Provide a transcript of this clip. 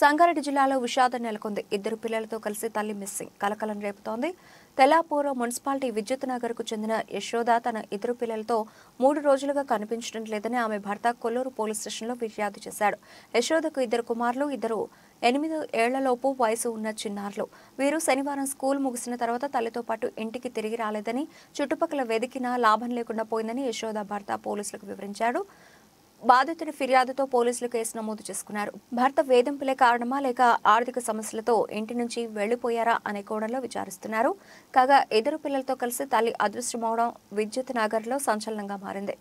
సంగారెడ్డి జిల్లాలో విషాదం నెలకొంది ఇద్దరు పిల్లలతో కలిసి తల్లి మిస్సింగ్ కలకలం రేపుతోంది తెలాపూర్ మున్సిపాలిటీ విద్యుత్ నగర్కు చెందిన యశోద తన ఇద్దరు పిల్లలతో మూడు రోజులుగా కనిపించడం లేదని ఆమె భర్త కొల్లూరు పోలీస్ స్టేషన్లో ఫిర్యాదు చేశాడు యశోదకు ఇద్దరు కుమారులు ఇద్దరు ఎనిమిది ఏళ్లలోపు వయసు ఉన్న చిన్నారులు వీరు శనివారం స్కూల్ ముగిసిన తర్వాత తల్లితో పాటు ఇంటికి తిరిగి రాలేదని చుట్టుపక్కల వెదికినా లాభం లేకుండా పోయిందని యశోద భర్త పోలీసులకు వివరించాడు బాధితుడి ఫిర్యాదుతో పోలీసులు కేసు నమోదు చేసుకున్నారు భర్త వేధింపులే కారణమా లేక ఆర్థిక సమస్యలతో ఇంటి నుంచి వెళ్లిపోయారా అనే కోణంలో విచారిస్తున్నారు కాగా ఇద్దరు పిల్లలతో కలిసి తల్లి అదృశ్యమవడం విద్యుత్ నగర్లో సంచలనంగా మారింది